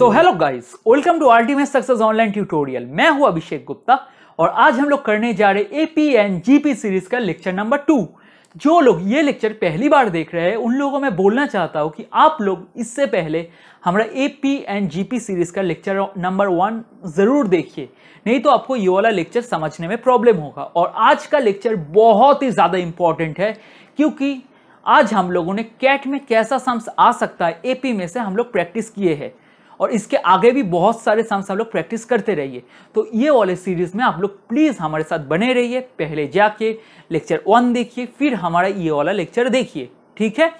So hello guys welcome to Ultimate Success Online Tutorial मैं हूं अभिषेक गुप्ता और आज हम लोग करने जा रहे एपीएन जी जीपी सीरीज का लेक्चर नंबर टू जो लोग ये लेक्चर पहली बार देख रहे हैं उन लोगों को मैं बोलना चाहता हूँ कि आप लोग इससे पहले हमारा A P G P series का लेक्चर नंबर वन ज़रूर देखिए नहीं तो आपको ये वाला लेक्चर समझने में प्रॉब्लम होगा और आज का लेक्चर बहुत ही ज़्यादा इंपॉर्टेंट है क्योंकि आज हम लोगों ने कैट में कैसा सम्स आ सकता है एपी में से हम लोग प्रैक्टिस किए हैं और इसके आगे भी बहुत सारे सम्स आप लोग प्रैक्टिस करते रहिए तो ये वाले सीरीज़ में आप लोग प्लीज़ हमारे साथ बने रहिए पहले जाके लेक्चर वन देखिए फिर हमारा ये वाला लेक्चर देखिए ठीक है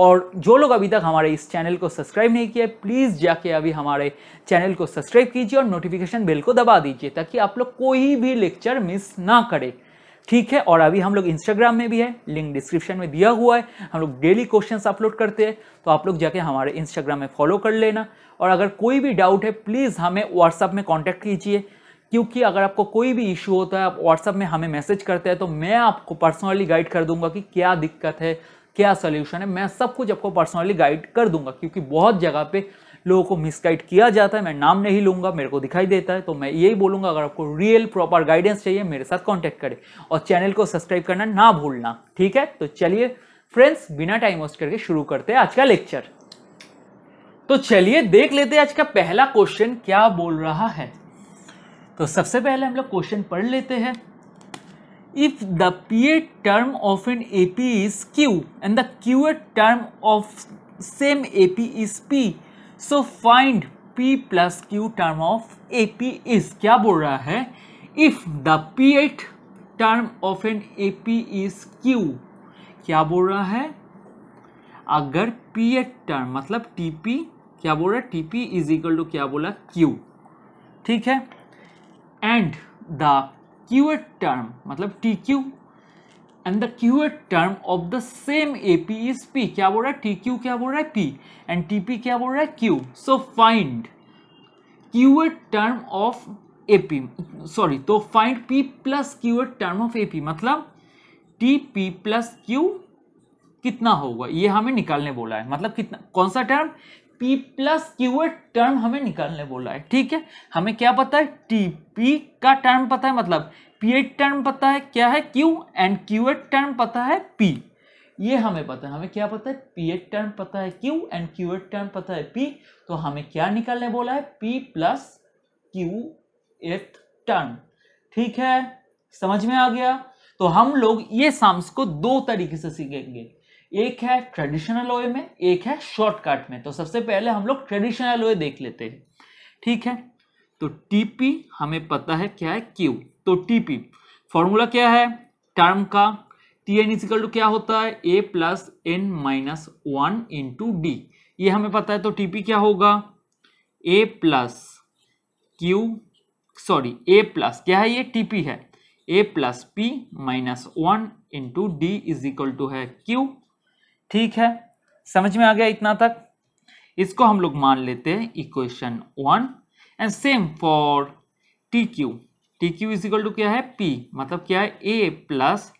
और जो लोग अभी तक हमारे इस चैनल को सब्सक्राइब नहीं किया है प्लीज़ जाके अभी हमारे चैनल को सब्सक्राइब कीजिए और नोटिफिकेशन बेल को दबा दीजिए ताकि आप लोग कोई भी लेक्चर मिस ना करें ठीक है और अभी हम लोग इंस्टाग्राम में भी है लिंक डिस्क्रिप्शन में दिया हुआ है हम लोग डेली क्वेश्चंस अपलोड करते हैं तो आप लोग जाके हमारे इंस्टाग्राम में फॉलो कर लेना और अगर कोई भी डाउट है प्लीज़ हमें व्हाट्सअप में कॉन्टैक्ट कीजिए क्योंकि अगर आपको कोई भी इशू होता है आप व्हाट्सअप में हमें मैसेज करते हैं तो मैं आपको पर्सनली गाइड कर दूंगा कि क्या दिक्कत है क्या सोल्यूशन है मैं सब कुछ आपको पर्सनली गाइड कर दूंगा क्योंकि बहुत जगह पे लोगों को मिसगाइड किया जाता है मैं नाम नहीं लूँगा मेरे को दिखाई देता है तो मैं यही बोलूँगा अगर आपको रियल प्रॉपर गाइडेंस चाहिए मेरे साथ कॉन्टैक्ट करें और चैनल को सब्सक्राइब करना ना भूलना ठीक है तो चलिए फ्रेंड्स बिना टाइम वेस्ट करके शुरू करते हैं आज का लेक्चर तो चलिए देख लेते हैं आज का पहला क्वेश्चन क्या बोल रहा है तो सबसे पहले हम लोग क्वेश्चन पढ़ लेते हैं if the pth term of an AP is q and the q term of same AP is p so find p plus q term of AP is क्या बोल रहा है if the p pth term of an AP is q क्या बोल रहा है अगर पीए term मतलब टीपी क्या बोल रहा है T p is equal to क्या बोला क्यू ठीक है and the Q eight term मतलब T q and the Q eight term of the same A P is p क्या बोल रहा है टी क्यू क्या बोल रहा है पी एंड टी पी क्या बोल रहा है q so find Q eight term of A P sorry तो find p plus Q eight term of A P मतलब टी पी प्लस क्यू कितना होगा ये हमें निकालने बोला है मतलब कितना कौन सा term p plus qth term हमें निकालने बोला है ठीक है हमें क्या पता है टी पी का टर्म पता है मतलब पी ए टर्म पता है क्या है क्यू एंड क्यू टर्म पता है पी ये हमें पता है हमें क्या पता है पी ए टर्म पता है क्यू एंड क्यू टर्म पता है पी तो हमें क्या निकालने बोला है p plus qth term ठीक है समझ में आ गया तो हम लोग ये साम्स को दो तरीके से सीखेंगे एक है ट्रेडिशनल ओए में एक है शॉर्टकट में तो सबसे पहले हम लोग ट्रेडिशनल ओए देख लेते हैं ठीक है तो टीपी हमें पता है क्या है क्यू तो टीपी फॉर्मूला क्या है टर्म का टी एन इजिकल टू क्या होता है a plus n minus one into d ये हमें पता है तो टीपी क्या होगा a plus q sorry a plus क्या है ये टीपी है a plus p minus one into d is equal to है क्यू ठीक है समझ में आ गया इतना तक इसको हम लोग मान लेते हैं equation one and same for T q T q is equal to क्या है पी मतलब क्या है a plus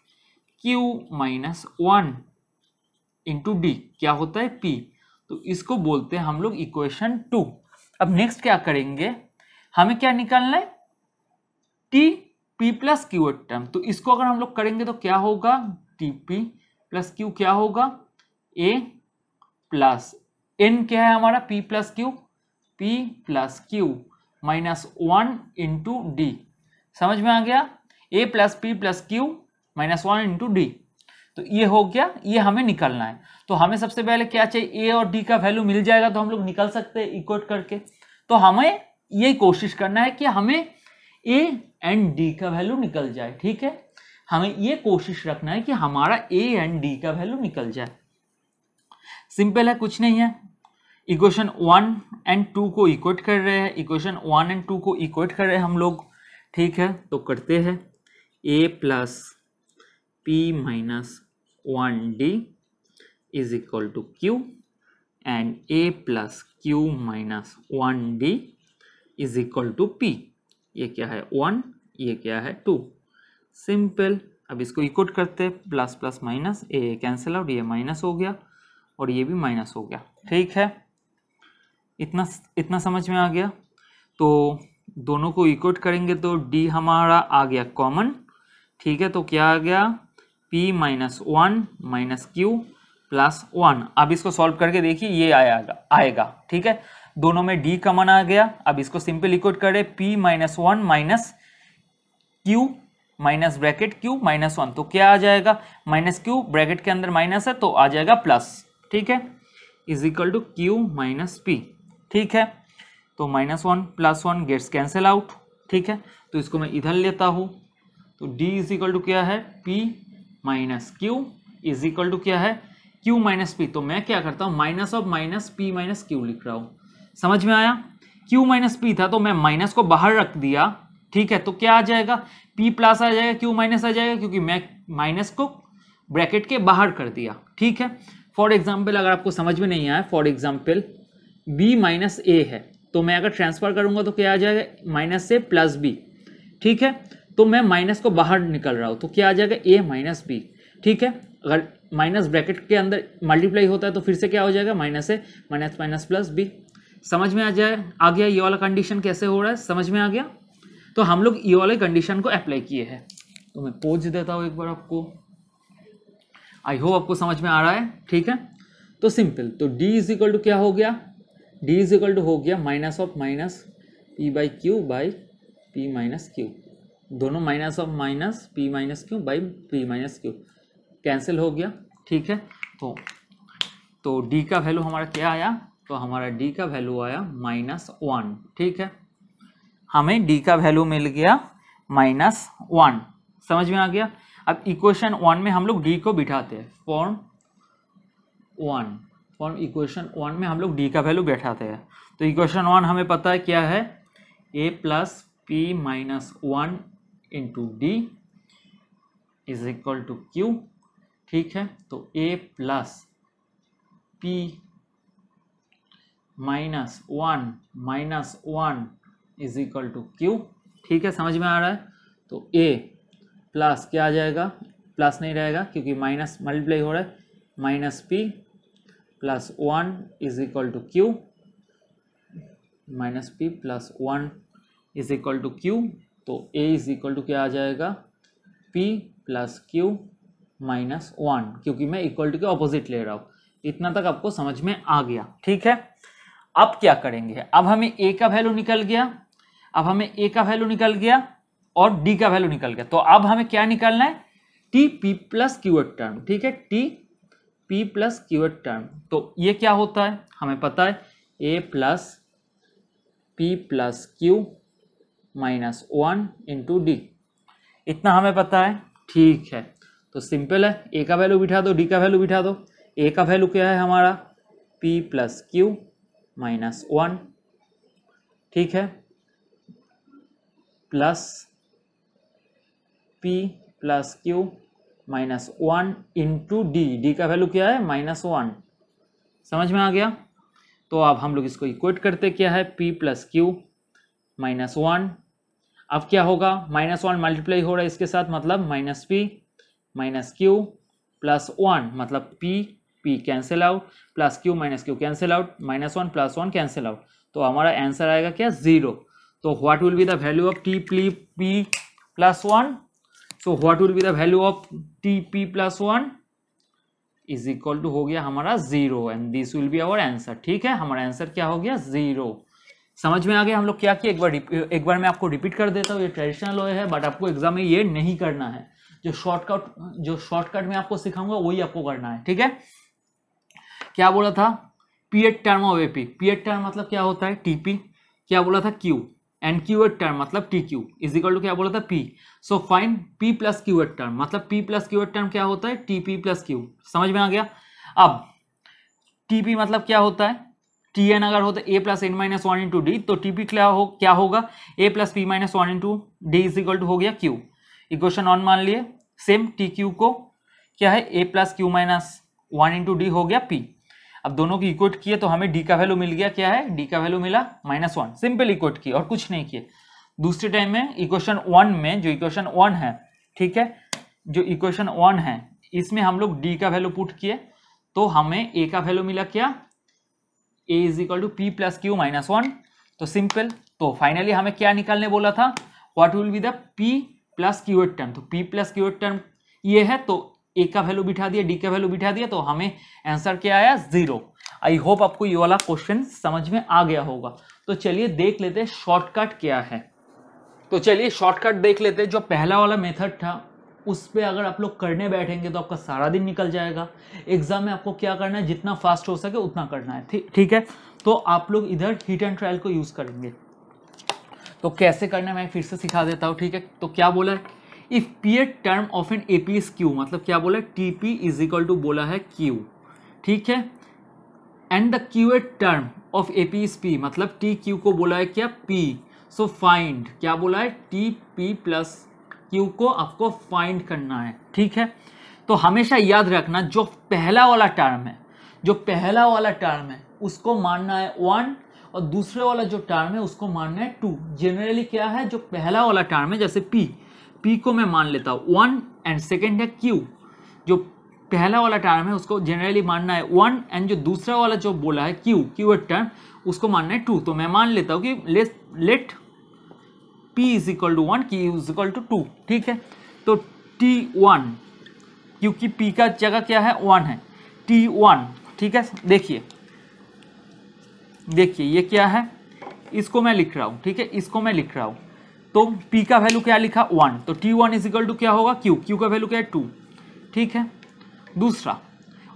q minus one into d क्या होता है पी तो इसको बोलते हैं हम लोग इक्वेशन टू अब नेक्स्ट क्या करेंगे हमें क्या निकालना है T p plus q term तो इसको अगर हम लोग करेंगे तो क्या होगा टी पी प्लस क्यू क्या होगा ए प्लस एन क्या है हमारा p plus q p plus q minus one into d समझ में आ गया a plus p plus q minus one into d तो ये हो गया ये हमें निकलना है तो हमें सबसे पहले क्या चाहिए ए और डी का वैल्यू मिल जाएगा तो हम लोग निकल सकते हैं इक्वेट करके तो हमें ये कोशिश करना है कि हमें ए एंड डी का वैल्यू निकल जाए ठीक है हमें ये कोशिश रखना है कि हमारा ए एंड डी का वैल्यू निकल जाए सिंपल है कुछ नहीं है इक्वेशन वन एंड टू को इक्वेट कर रहे हैं इक्वेशन वन एंड टू को इक्वेट कर रहे हैं हम लोग ठीक है तो करते हैं a plus p minus one d is equal to q and a plus q minus one d is equal to p ये क्या है वन ये क्या है टू सिंपल अब इसको इक्वट करते plus plus minus a cancel out ये माइनस हो गया और ये भी माइनस हो गया ठीक है इतना इतना समझ में आ गया तो दोनों को इक्वट करेंगे तो डी हमारा आ गया कॉमन ठीक है तो क्या आ गया p minus one minus q plus one अब इसको सॉल्व करके देखिए ये आएगा आएगा ठीक है दोनों में डी कॉमन आ गया अब इसको सिंपल इक्वट करें p minus one minus q minus bracket q minus one तो क्या आ जाएगा माइनस क्यू ब्रैकेट के अंदर माइनस है तो आ जाएगा प्लस ठीक है is equal to q minus p ठीक है तो minus one plus one gets cancel out ठीक है तो इसको मैं इधर लेता हूँ तो डी इज इक्वल टू क्या है p minus q is equal to क्या है क्यू माइनस पी तो मैं क्या करता हूँ minus of minus p minus q लिख रहा हूँ समझ में आया क्यू माइनस पी था तो मैं माइनस को बाहर रख दिया ठीक है तो क्या आ जाएगा पी प्लस आ जाएगा क्यू माइनस आ जाएगा क्योंकि मैं माइनस को ब्रैकेट के बाहर कर दिया ठीक है फॉर एग्जाम्पल अगर आपको समझ में नहीं आया for example b minus a है तो मैं अगर ट्रांसफ़र करूँगा तो क्या आ जाएगा माइनस ए प्लस बी ठीक है तो मैं माइनस को बाहर निकल रहा हूँ तो क्या आ जाएगा ए माइनस बी ठीक है अगर माइनस ब्रैकेट के अंदर मल्टीप्लाई होता है तो फिर से क्या हो जाएगा minus a minus minus plus b समझ में आ जाए आ गया ये वाला कंडीशन कैसे हो रहा है समझ में आ गया तो हम लोग ये वाले कंडीशन को अप्लाई किए हैं तो मैं पोज देता हूँ एक बार आपको आई होप आपको समझ में आ रहा है ठीक है तो सिंपल तो d इज इक्वल टू क्या हो गया d इज इक्वल टू हो गया minus of minus p by q by p minus q दोनों minus of minus p minus q by p minus q cancel हो गया ठीक है तो तो d का वैल्यू हमारा क्या आया तो हमारा d का वैल्यू आया माइनस वन ठीक है हमें d का वैल्यू मिल गया माइनस वन समझ में आ गया अब इक्वेशन वन में हम लोग डी को बिठाते हैं form one form equation one में हम लोग डी का वैल्यू बैठाते हैं तो इक्वेशन वन हमें पता है क्या है a plus p minus one into d is equal to q ठीक है तो ए plus p minus one minus one is equal to q ठीक है समझ में आ रहा है तो ए प्लस क्या आ जाएगा प्लस नहीं रहेगा क्योंकि माइनस मल्टीप्लाई हो रहा है minus p plus one is equal to q minus p plus one is equal to q तो ए इज इक्वल टू क्या आ जाएगा p plus q minus one क्योंकि मैं इक्वल टू के ऑपोजिट ले रहा हूँ इतना तक आपको समझ में आ गया ठीक है अब क्या करेंगे अब हमें ए का वैल्यू निकल गया अब हमें ए का वैल्यू निकल गया और डी का वैल्यू निकल गया तो अब हमें क्या निकालना है T p plus qth term ठीक है T p plus qth term तो ये क्या होता है हमें पता है a plus p plus q minus one into d इतना हमें पता है ठीक है तो सिंपल है ए का वैल्यू बिठा दो डी का वैल्यू बिठा दो ए का वैल्यू क्या है हमारा p plus q minus one ठीक है plus p plus q minus one into d d का वैल्यू क्या है माइनस वन समझ में आ गया तो अब हम लोग इसको इक्वेट करते क्या है p plus q minus one अब क्या होगा माइनस वन मल्टीप्लाई हो रहा है इसके साथ मतलब minus p minus q plus one मतलब p p cancel out plus q minus q cancel out minus one plus one cancel out तो हमारा आंसर आएगा क्या जीरो तो what will be the value of T p p plus one so what will be the value of T p plus one is equal to हो गया हमारा zero and this will be our answer ठीक है हमारा answer क्या हो गया zero समझ में आ गया हम लोग क्या किया एक बार एक बार मैं आपको रिपीट कर देता हूँ ये ट्रेडिशनल वे है बट आपको एग्जाम में ये नहीं करना है जो शॉर्टकट जो शॉर्टकट में आपको सिखाऊंगा वही आपको करना है ठीक है क्या बोला था pth term of AP pth term मतलब क्या होता है टीपी क्या बोला था q and qth term मतलब T q is equal to क्या बोला था p so find p plus qth term मतलब p plus qth term क्या होता है टी पी प्लस क्यू समझ में आ गया अब टी पी मतलब क्या होता है टी एन अगर होता है a plus n minus one into d तो टी पी क्या हो क्या होगा a plus p minus one into d is equal to हो गया क्यू इक्वेशन ऑन मान लिए सेम टी क्यू को क्या है a plus q minus one into D हो गया पी अब दोनों की इक्वेट किए तो हमें डी का वैल्यू मिल गया क्या है डी का वैल्यू मिला माइनस वन सिंपल इक्वेट किए और कुछ नहीं किए दूसरे टाइम में इक्वेशन वन में जो इक्वेशन वन है ठीक है जो इक्वेशन वन है इसमें हम लोग डी का वैल्यू पुट किए तो हमें ए का वैल्यू मिला क्या a is equal to p plus q minus one तो सिंपल तो फाइनली हमें क्या निकालने बोला था what will be the p plus qth term तो पी प्लस क्यूएट टर्म ये है तो ए का वैल्यू बिठा दिया डी का वैल्यू बिठा दिया तो हमें आंसर क्या आया जीरो आई होप आपको ये वाला क्वेश्चन समझ में आ गया होगा तो चलिए देख लेते हैं शॉर्टकट क्या है तो चलिए शॉर्टकट देख लेते हैं जो पहला वाला मेथड था उस पर अगर आप लोग करने बैठेंगे तो आपका सारा दिन निकल जाएगा एग्जाम में आपको क्या करना है जितना फास्ट हो सके उतना करना है ठीक है तो आप लोग इधर हीट एंड ट्रायल को यूज़ करेंगे तो कैसे करना है मैं फिर से सिखा देता हूँ ठीक है तो क्या बोला है if pth term of N A P is q मतलब क्या बोला है T p is equal to बोला है क्यू ठीक है and the qth term of A P is p मतलब टी क्यू को बोला है क्या पी सो फाइंड क्या बोला है टी पी प्लस क्यू को आपको फाइंड करना है ठीक है तो हमेशा याद रखना जो पहला वाला टर्म है जो पहला वाला टर्म है उसको मानना है वन और दूसरे वाला जो टर्म है उसको मानना है टू जनरली क्या है जो पहला वाला टर्म है जैसे पी पी को मैं मान लेता हूँ वन एंड सेकेंड है क्यू जो पहला वाला टर्म है उसको जनरली मानना है वन एंड जो दूसरा वाला जो बोला है क्यू क्यू एट टर्म उसको मानना है टू तो मैं मान लेता हूँ कि let let p is equal to one q is equal to two ठीक है तो टी वन क्योंकि पी का जगह क्या है वन है टी वन ठीक है देखिए देखिए ये क्या है इसको मैं लिख रहा हूँ ठीक है इसको मैं लिख रहा हूँ तो P का वैल्यू क्या लिखा वन तो T1 one is equal to क्या होगा Q Q का वैल्यू क्या है टू ठीक है दूसरा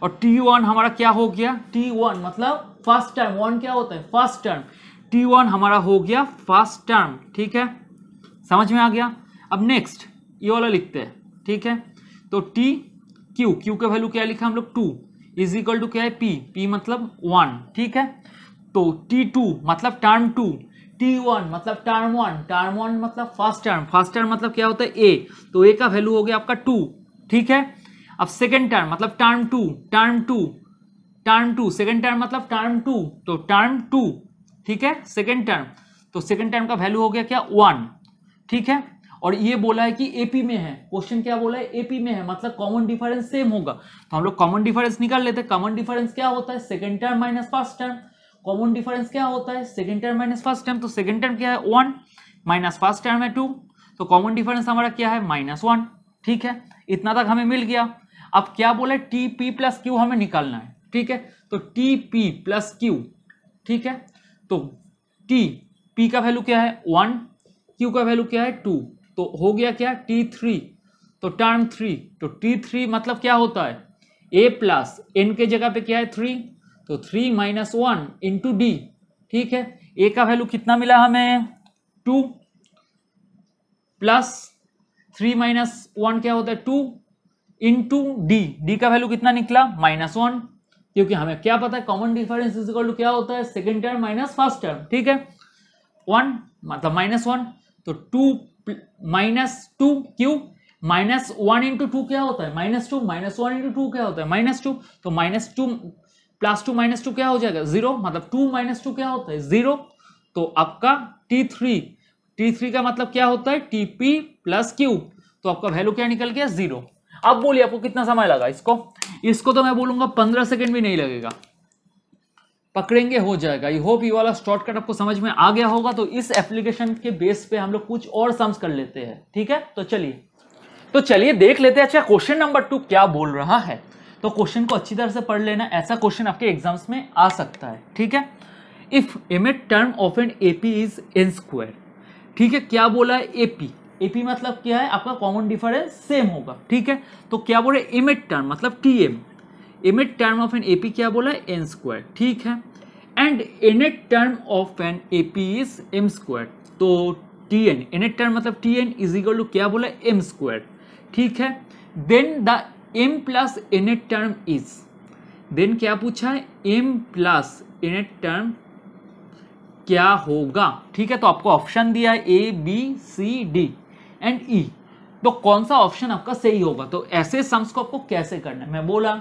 और T1 हमारा क्या हो गया T1 मतलब फर्स्ट टर्म वन क्या होता है फर्स्ट टर्म T1 हमारा हो गया फर्स्ट टर्म ठीक है समझ में आ गया अब नेक्स्ट ये वाला लिखते हैं ठीक है तो T Q Q का वैल्यू क्या लिखा हम लोग टू इज इक्वल टू क्या है पी पी मतलब वन ठीक है तो T2 मतलब टर्म टू टी वन मतलब टर्म वन टर्म वन मतलब फर्स्ट टर्म फर्स्ट टर्म मतलब क्या होता है ए तो ए का वैल्यू हो गया आपका टू ठीक है अब सेकेंड टर्म मतलब term two term two term two second term मतलब टर्म टू तो टर्म टू ठीक है सेकेंड टर्म तो सेकेंड टर्म का वैल्यू हो गया क्या वन ठीक है और ये बोला है कि एपी में है क्वेश्चन क्या बोला है एपी में है मतलब कॉमन डिफरेंस सेम होगा तो हम लोग कॉमन डिफरेंस निकाल लेते हैं कॉमन डिफरेंस क्या होता है second term minus first term common difference क्या होता है second term minus first term तो सेकेंड टर्म क्या है वन माइनस फर्स्ट टर्म है टू तो कॉमन डिफरेंस हमारा क्या है माइनस वन ठीक है इतना तक हमें मिल गया अब क्या बोले टी पी प्लस क्यू हमें निकालना है ठीक है तो टी पी प्लस क्यू ठीक है तो टी पी का वैल्यू क्या है वन क्यू का वैल्यू क्या है टू तो हो गया क्या टी थ्री तो टर्म थ्री तो टी थ्री मतलब क्या होता है ए प्लस एन के जगह पे क्या है थ्री तो three minus one into D ठीक है ए का वैल्यू कितना मिला हमें two plus three minus one क्या होता है टू इंटू डी डी का वैल्यू कितना निकला माइनस वन क्योंकि हमें क्या पता है common difference is equal to क्या होता है second term minus first term ठीक है वन मतलब माइनस वन तो two minus two q minus one into two क्या होता है minus two minus one into two क्या होता है माइनस टू तो minus two plus two minus two क्या हो जाएगा जीरो मतलब टू माइनस टू क्या होता है जीरो तो आपका टी थ्री टी थ्री का मतलब क्या होता है टी पी प्लस क्यू तो आपका वैल्यू क्या निकल गया जीरो अब बोलिए आपको कितना समय लगा इसको इसको तो मैं बोलूंगा पंद्रह सेकेंड भी नहीं लगेगा पकड़ेंगे हो जाएगा ये होप ये वाला शॉर्टकट आपको समझ में आ गया होगा तो इस एप्लीकेशन के बेस पे हम लोग कुछ और सम्स कर लेते हैं ठीक है तो चलिए तो चलिए देख लेते हैं अच्छा क्वेश्चन नंबर टू क्या बोल रहा है तो क्वेश्चन को अच्छी तरह से पढ़ लेना ऐसा क्वेश्चन आपके एग्जाम्स में आ सकता है ठीक है if mth term of N A P is n square ठीक है क्या बोला है ए पी ए पी मतलब क्या है आपका कॉमन डिफरेंस सेम होगा ठीक है तो क्या बोले एम एड टर्म मतलब t m m term of N A P क्या बोला है एन स्क्वायर ठीक है and n th term of N A P is m square तो t n n th term मतलब t n is equal to क्या बोला m square ठीक है then the m plus nth term is then क्या पूछा है M plus nth term क्या होगा ठीक है तो आपको ऑप्शन दिया है A B C D and E तो कौन सा ऑप्शन आपका सही होगा तो ऐसे सम्स को आपको कैसे करना है मैं बोला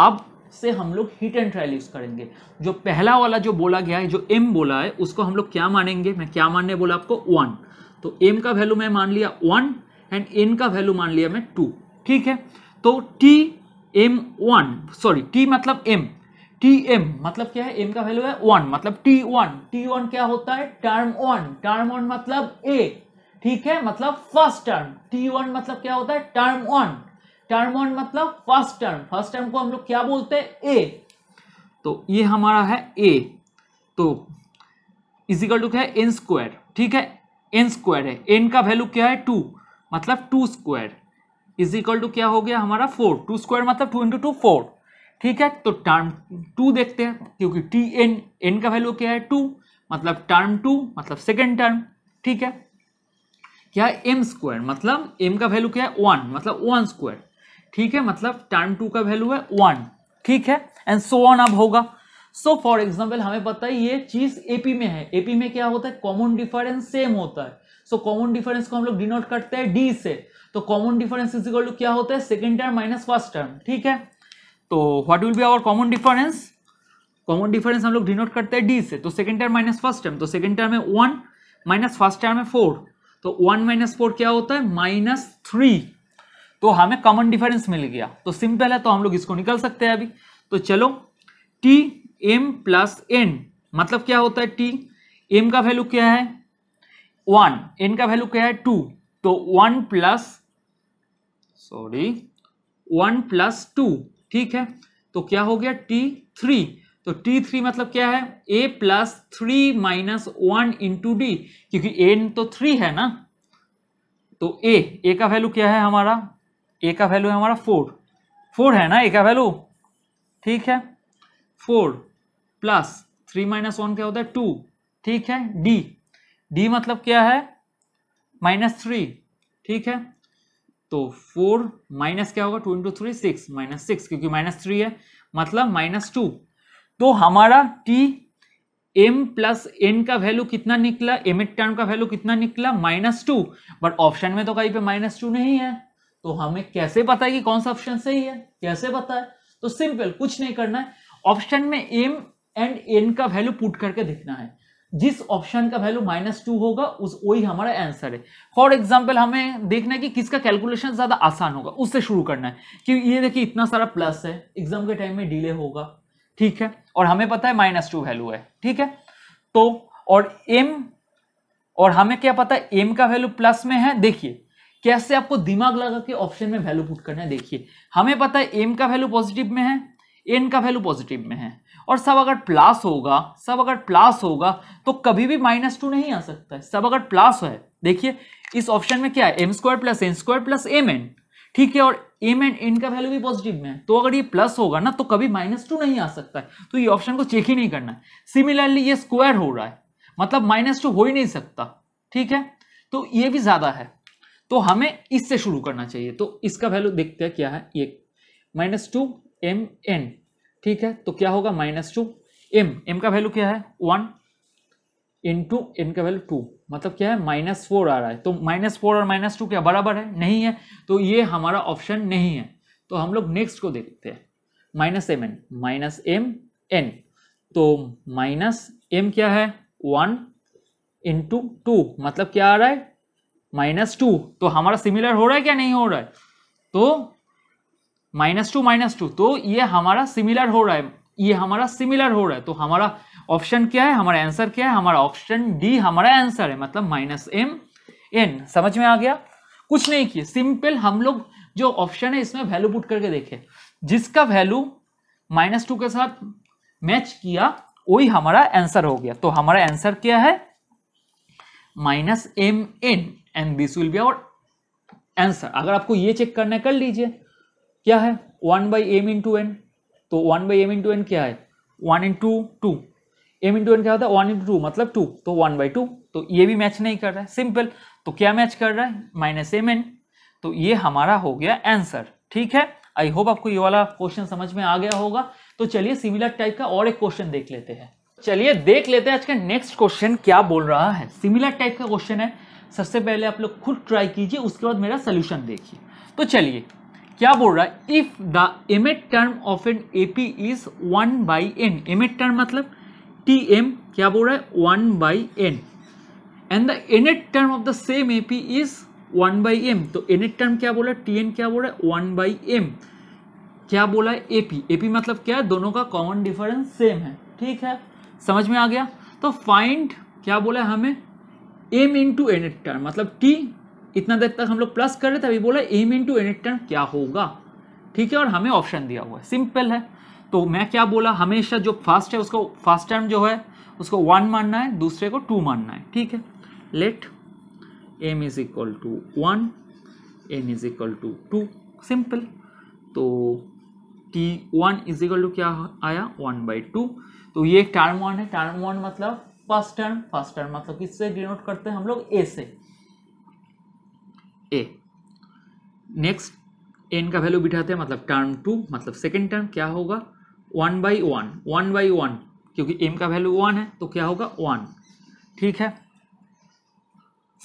अब से हम लोग हिट एंड ट्रायल यूज करेंगे जो पहला वाला जो बोला गया है जो एम बोला है उसको हम लोग क्या मानेंगे मैं क्या मानने बोला आपको वन तो एम का वैल्यू मैं मान लिया वन एंड एन का वैल्यू मान लिया मैं टू ठीक है तो t m one sorry t मतलब एम टी एम मतलब क्या है एम का वैल्यू है वन मतलब टी वन टी वन क्या होता है टर्म वन टर्म वन मतलब ए ठीक है मतलब फर्स्ट टर्म टी वन मतलब क्या होता है टर्म वन टर्म वन मतलब फर्स्ट टर्म फर्स्ट टर्म को हम लोग क्या बोलते हैं ए तो ये हमारा है ए तो इजिकल टू क्या है एन स्क्वायर ठीक है एन स्क्वायर है एन का वैल्यू क्या है टू मतलब two square is equal to क्या हो गया हमारा फोर टू स्क्वायर मतलब टू इंटू टू फोर ठीक है तो टर्म टू देखते हैं क्योंकि टी एन एन का वैल्यू क्या है टू मतलब टर्म टू मतलब सेकेंड टर्म ठीक है क्या है एम स्क्वायर मतलब एम का वैल्यू क्या है वन मतलब वन स्क्वायर ठीक है मतलब टर्म टू का वैल्यू है वन ठीक है एंड सो ऑन अब होगा सो फॉर एग्जाम्पल हमें पता है ये चीज एपी में है एपी में क्या होता है कॉमन डिफरेंस सेम होता है सो कॉमन डिफरेंस को हम लोग डिनोट करते हैं डी से तो common difference is equal to क्या होता है second term minus first term ठीक है तो what will be our common difference common difference हम लोग डिनोट करते हैं डी से तो second term minus first term तो सेकेंड टर्म में वन माइनस फर्स्ट टर्म में फोर तो वन माइनस फोर क्या होता है माइनस थ्री तो हमें कॉमन डिफरेंस मिल गया तो सिंपल है तो हम लोग इसको निकल सकते हैं अभी तो चलो टी एम प्लस एन मतलब क्या होता है टी एम का वैल्यू क्या है वन एन का वैल्यू क्या है टू तो one plus sorry one plus two ठीक है तो क्या हो गया टी थ्री तो टी थ्री मतलब क्या है a plus three minus one into d क्योंकि एन तो थ्री है ना तो ए ए का वैल्यू क्या है हमारा ए का वैल्यू है हमारा फोर फोर है ना ए का वैल्यू ठीक है four plus three minus one क्या होता है टू ठीक है डी डी मतलब क्या है माइनस थ्री ठीक है तो फोर माइनस क्या होगा two into three six minus six क्योंकि माइनस थ्री है मतलब माइनस टू तो हमारा टी एम प्लस एन का वैल्यू कितना निकला एम एट टर्म का वैल्यू कितना निकला माइनस टू बट ऑप्शन में तो कहीं पे माइनस टू नहीं है तो हमें कैसे पता है कि कौन सा ऑप्शन सही है कैसे पता है तो सिंपल कुछ नहीं करना है ऑप्शन में एम एंड एन का वैल्यू पुट करके देखना है जिस ऑप्शन का वैल्यू माइनस टू होगा उस वही हमारा आंसर है फॉर एग्जाम्पल हमें देखना है कि किसका कैलकुलेशन ज़्यादा आसान होगा उससे शुरू करना है कि ये देखिए इतना सारा प्लस है एग्जाम के टाइम में डिले होगा ठीक है और हमें पता है माइनस टू वैल्यू है ठीक है तो और एम और हमें क्या पता है एम का वैल्यू प्लस में है देखिए कैसे आपको दिमाग लगा के ऑप्शन में वैल्यू पुट करना है देखिए हमें पता है एम का वैल्यू पॉजिटिव में है एन का वैल्यू पॉजिटिव में है और सब अगर प्लस होगा सब अगर प्लस होगा तो कभी भी माइनस टू नहीं आ सकता है सब अगर प्लस है देखिए इस ऑप्शन में क्या है m square plus n square plus m n ठीक है और एम एन एन का वैल्यू भी पॉजिटिव में है तो अगर ये प्लस होगा ना तो कभी माइनस टू नहीं आ सकता है तो ये ऑप्शन को चेक ही नहीं करना है सिमिलरली ये स्क्वायर हो रहा है मतलब माइनस टू हो ही नहीं सकता ठीक है तो ये भी ज्यादा है तो हमें इससे शुरू करना चाहिए तो इसका वैल्यू देखते हैं क्या है ये माइनस टू एम एन ठीक है तो क्या होगा माइनस टू एम एम का वैल्यू क्या है वन इंटू एन का वैल्यू टू मतलब क्या है माइनस फोर आ रहा है तो माइनस फोर और माइनस टू क्या बराबर है नहीं है तो ये हमारा ऑप्शन नहीं है तो हम लोग नेक्स्ट को देखते हैं minus m n minus m n तो माइनस एम क्या है वन इंटू टू मतलब क्या आ रहा है माइनस टू तो हमारा सिमिलर हो रहा है क्या नहीं हो रहा है तो माइनस टू माइनस टू तो ये हमारा सिमिलर हो रहा है ये हमारा सिमिलर हो रहा है तो हमारा ऑप्शन क्या है हमारा आंसर क्या है हमारा ऑप्शन डी हमारा आंसर है मतलब माइनस एम एन समझ में आ गया कुछ नहीं किए सिंपल हम लोग जो ऑप्शन है इसमें वैल्यू पुट करके देखे जिसका वैल्यू माइनस टू के साथ मैच किया वही हमारा आंसर हो गया तो हमारा आंसर क्या है minus m n and this will be our answer अगर आपको ये चेक करना कर लीजिए क्या है one by m into n तो one by m into n क्या है one into two m into n क्या होता है वन इंटू टू मतलब टू तो वन बाई टू तो ये भी मैच नहीं कर रहा है सिंपल तो क्या मैच कर रहा है माइनस एम एन तो ये हमारा हो गया आंसर ठीक है आई होप आपको ये वाला क्वेश्चन समझ में आ गया होगा तो चलिए सिमिलर टाइप का और एक क्वेश्चन देख लेते हैं चलिए देख लेते हैं आज का नेक्स्ट क्वेश्चन क्या बोल रहा है सिमिलर टाइप का क्वेश्चन है सबसे पहले आप लोग खुद ट्राई कीजिए उसके बाद मेरा सोल्यूशन देखिए तो चलिए क्या बोल रहा है if the mth term of an AP is one by n mth term मतलब टी एम क्या बोल रहा है one by n and the nth term of the same AP is one by m तो एनेट टर्म क्या बोला T N क्या बोल रहा है वन बाई एम क्या बोला है एपी एपी मतलब क्या है दोनों का कॉमन डिफरेंस सेम है ठीक है समझ में आ गया तो फाइंड क्या बोला है हमें m into nth term मतलब टी इतना देर तक हम लोग प्लस कर रहे थे अभी बोला m into nth term क्या होगा ठीक है और हमें ऑप्शन दिया हुआ है सिंपल है तो मैं क्या बोला हमेशा जो फर्स्ट है उसको फर्स्ट टर्म जो है उसको वन मानना है दूसरे को टू मानना है ठीक है let m is equal to one m is equal to two simple तो t one is equal to क्या आया वन बाई टू तो ये एक टर्म वन है टर्म वन मतलब फर्स्ट टर्म फर्स्ट टर्म मतलब किससे डिनोट करते हैं हम लोग ए से ए नेक्स्ट एन का वैल्यू बिठाते हैं मतलब टर्म टू मतलब सेकेंड टर्म क्या होगा one by one one by one क्योंकि एम का वैल्यू वन है तो क्या होगा वन ठीक है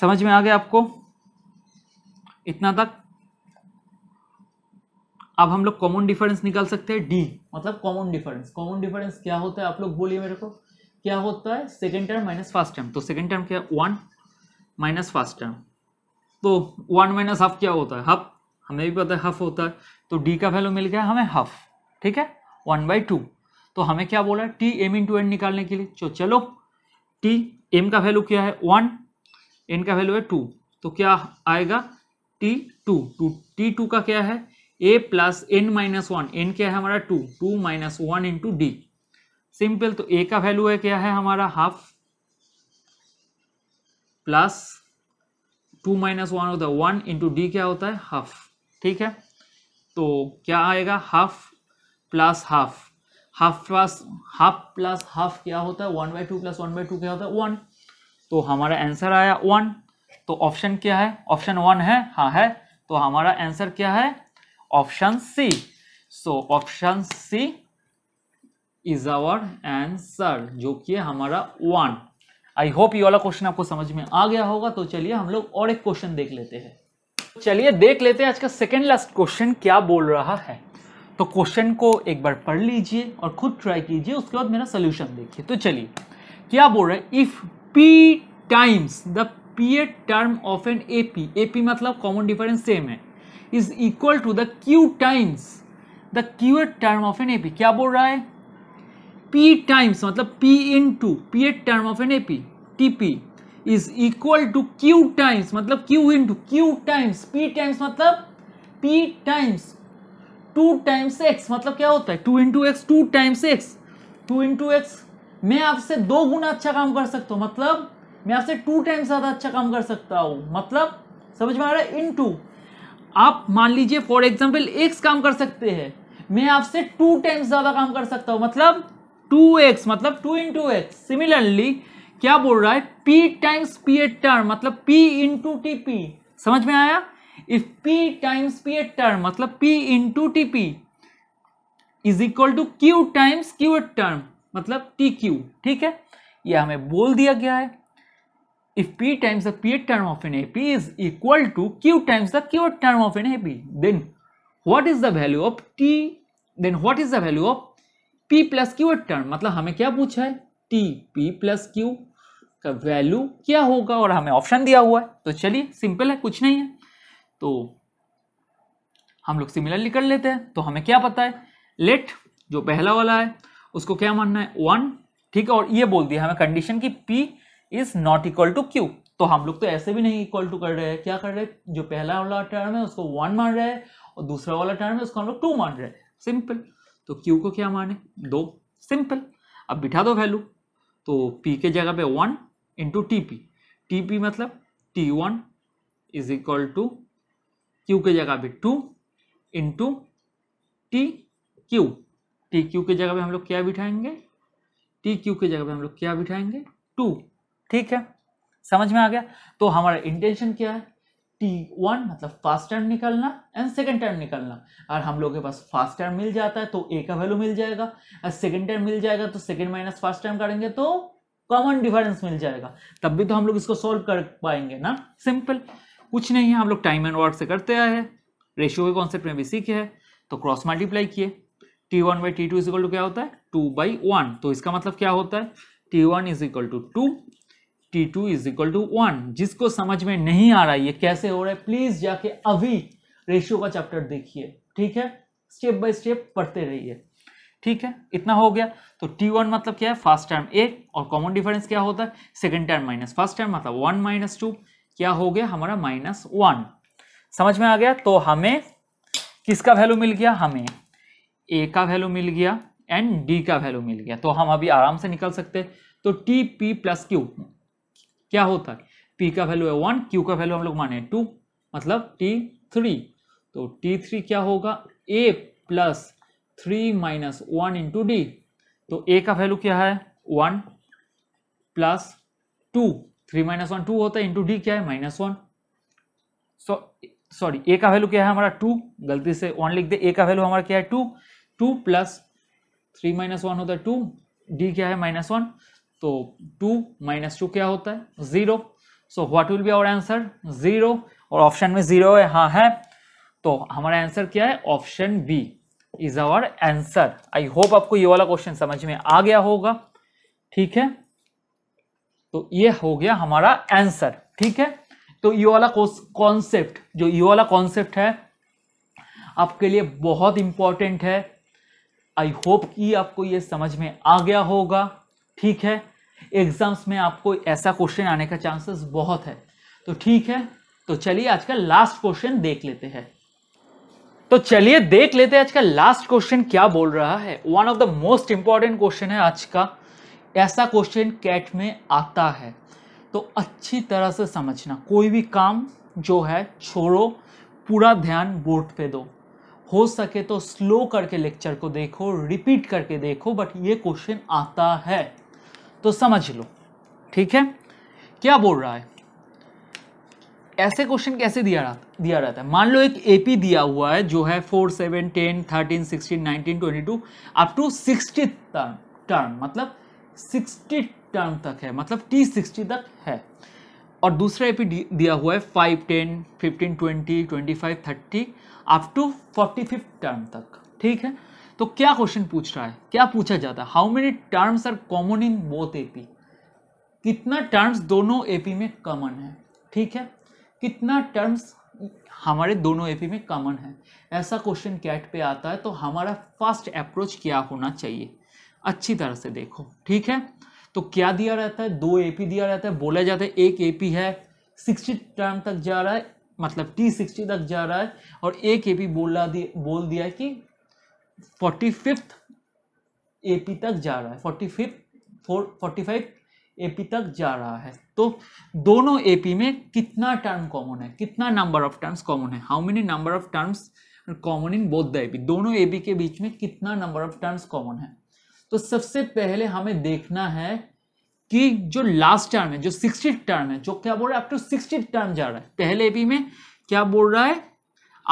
समझ में आ गया आपको इतना तक अब हम लोग कॉमन डिफरेंस निकाल सकते हैं डी मतलब कॉमन डिफरेंस कॉमन डिफरेंस क्या होता है आप लोग बोलिए मेरे को क्या होता है second term minus first term तो सेकेंड टर्म क्या वन माइनस फर्स्ट टर्म तो वन माइनस हाफ क्या होता है हाफ हमें भी पता है हाफ होता है तो डी का वैल्यू मिल गया हमें हाफ ठीक है वन बाई टू तो हमें क्या बोला है t m into n निकालने के लिए तो चलो टी एम का वैल्यू क्या है वन एन का वैल्यू है टू तो क्या आएगा t two two t two का क्या है a plus n minus one n क्या है हमारा two two minus one into d simple तो ए का वैल्यू है क्या है हमारा half plus two minus one होता है वन इंटू डी क्या होता है हाफ ठीक है तो क्या आएगा half plus half half plus half plus half क्या होता है one by two plus one by two क्या होता है वन तो हमारा आंसर आया वन तो ऑप्शन क्या है ऑप्शन वन है हाँ है तो हमारा आंसर क्या है option C so option C is our answer जो कि हमारा वन आई होप ये वाला क्वेश्चन आपको समझ में आ गया होगा तो चलिए हम लोग और एक क्वेश्चन देख लेते हैं चलिए देख लेते हैं आज का सेकेंड लास्ट क्वेश्चन क्या बोल रहा है तो क्वेश्चन को एक बार पढ़ लीजिए और खुद ट्राई कीजिए उसके बाद मेरा सोल्यूशन देखिए तो चलिए क्या बोल रहा है if p times the a term of N a a AP मतलब कॉमन डिफरेंस सेम है is equal to the q times the qth term of an AP क्या बोल रहा है पी टाइम्स मतलब p into p th term of N A P t p is equal to q times मतलब q into q times p times मतलब p times two times x मतलब क्या होता है two into x two times x two into x मैं आपसे दो गुना अच्छा काम कर सकता हूँ मतलब मैं आपसे टू टाइम्स ज़्यादा अच्छा काम कर सकता हूँ मतलब समझ में आ रहा है इन टू आप मान लीजिए फॉर एग्जाम्पल एक्स काम कर सकते हैं मैं आपसे टू टाइम्स ज़्यादा काम कर सकता हूँ मतलब टू एक्स मतलब टू इंटू एक्स सिमिलरली क्या बोल रहा है p times p th term मतलब पी इंटू टी पी समझ में आया if p times p th term मतलब p into t p is equal to q times q eight term मतलब टी क्यू ठीक है ये हमें बोल दिया गया है इफ p times the period term of an AP is equal to q times the q of N A P then what is the value of t? Then what is the value of p plus Q eight term मतलब हमें क्या पूछा है T p plus q का value क्या होगा और हमें ऑप्शन दिया हुआ है तो चलिए सिंपल है कुछ नहीं है तो हम लोग सिमिलरली कर लेते हैं तो हमें क्या पता है लेट जो पहला वाला है उसको क्या मानना है वन ठीक है और ये बोल दिया हमें कंडीशन की p is not equal to q तो हम लोग तो ऐसे भी नहीं इक्वल टू कर रहे हैं क्या कर रहे हैं जो पहला वाला टर्म है उसको वन मान रहे हैं और दूसरा वाला टर्म है उसको हम लोग टू मान रहे हैं सिंपल तो क्यू को क्या माने दो सिंपल अब बिठा दो वैल्यू तो पी के जगह पे one into t p t p मतलब t one is equal to q के जगह पे two into t q T q के जगह पे हम लोग क्या बिठाएंगे टी क्यू के जगह पे हम लोग क्या बिठाएंगे टू ठीक है समझ में आ गया तो हमारा इंटेंशन क्या है टी वन मतलब फर्स्ट टर्म निकलना एंड सेकेंड टर्म निकलना और हम लोग के पास फर्स्ट टर्म मिल जाता है तो ए का वैल्यू मिल जाएगा और सेकेंड टर्म मिल जाएगा तो सेकेंड माइनस फर्स्ट टर्म करेंगे तो कॉमन डिफरेंस मिल जाएगा तब भी तो हम लोग इसको सॉल्व कर पाएंगे ना सिंपल कुछ नहीं है हम लोग टाइम एंड वर्क से करते आए हैं रेशियो के कॉन्सेप्ट में भी सीखे है तो क्रॉस मल्टीप्लाई किए t one by t two is equal to क्या होता है टू बाई वन तो इसका मतलब क्या होता है t one is equal to two t two is equal to one जिसको समझ में नहीं आ रहा है ये कैसे हो रहा है प्लीज जाके अभी रेशियो का चैप्टर देखिए ठीक है स्टेप बाय स्टेप पढ़ते रहिए ठीक है इतना हो गया तो टी वन मतलब क्या है फर्स्ट टर्म ए और कॉमन डिफरेंस क्या होता है second term minus first term मतलब वन माइनस टू क्या हो गया हमारा माइनस वन समझ में आ गया तो हमें किसका वैल्यू मिल गया हमें ए का वैल्यू मिल गया एंड डी का वैल्यू मिल गया तो हम अभी आराम से निकल सकते हैं तो टी पी प्लस क्यू क्या होता है पी का वैल्यू है वन क्यू का वैल्यू हम लोग माने टू मतलब टी थ्री तो टी थ्री क्या होगा a plus three minus one into d तो ए का वैल्यू क्या है one plus two three minus one two होता है इंटू डी क्या है minus one so sorry a का वैल्यू क्या है हमारा टू गलती से वन लिख दे ए का वैल्यू हमारा क्या है two two plus three minus one होता है टू डी क्या है माइनस वन तो टू माइनस टू क्या होता है zero so what will be our answer zero और ऑप्शन में ज़ीरो है हाँ है तो हमारा आंसर क्या है option B is our answer I hope आपको ये वाला क्वेश्चन समझ में आ गया होगा ठीक है तो ये हो गया हमारा आंसर ठीक है तो ये वाला कॉन्सेप्ट जो ये वाला कॉन्सेप्ट है आपके लिए बहुत इंपॉर्टेंट है आई होप कि आपको ये समझ में आ गया होगा ठीक है एग्जाम्स में आपको ऐसा क्वेश्चन आने का चांसेस बहुत है तो ठीक है तो चलिए आज का लास्ट क्वेश्चन देख लेते हैं तो चलिए देख लेते हैं आज का लास्ट क्वेश्चन क्या बोल रहा है one of the most important question है आज का ऐसा क्वेश्चन कैट में आता है तो अच्छी तरह से समझना कोई भी काम जो है छोड़ो पूरा ध्यान बोर्ड पे दो हो सके तो स्लो करके लेक्चर को देखो रिपीट करके देखो बट ये क्वेश्चन आता है तो समझ लो ठीक है क्या बोल रहा है ऐसे क्वेश्चन कैसे दिया रहा दिया रहता है मान लो एक एपी दिया हुआ है जो है four seven ten thirteen sixteen nineteen twenty two up to sixty term term मतलब सिक्सटी टर्म तक है मतलब टी सिक्सटी तक है और दूसरा एपी दिया हुआ है five ten fifteen twenty twenty five thirty up to forty fifth term तक ठीक है तो क्या क्वेश्चन पूछ रहा है क्या पूछा जाता है how many terms are common in both AP कितना टर्म्स दोनों एपी में कॉमन है ठीक है कितना टर्म्स हमारे दोनों एपी में कॉमन है ऐसा क्वेश्चन कैट पे आता है तो हमारा फर्स्ट अप्रोच क्या होना चाहिए अच्छी तरह से देखो ठीक है तो क्या दिया रहता है दो एपी दिया रहता है बोला जाता है एक एपी है सिक्सटी टर्म तक जा रहा है मतलब टी सिक्सटी तक जा रहा है और एक एपी बोला दिया बोल दिया कि फोर्टी फिफ्थ ए पी तक जा रहा है forty fifth four forty five A P तक जा रहा है तो दोनों ए पी में कितना टर्म कॉमन है कितना नंबर ऑफ टर्म्स कॉमन है how many number of terms common in both the A P दोनों ए पी के बीच में कितना नंबर ऑफ टर्म्स कॉमन है तो सबसे पहले हमें देखना है कि जो लास्ट टर्म है जो सिक्सटी टर्म है जो क्या बोल रहा है अप सिक्सटी टर्म जा रहा है पहले ए पी में क्या बोल रहा है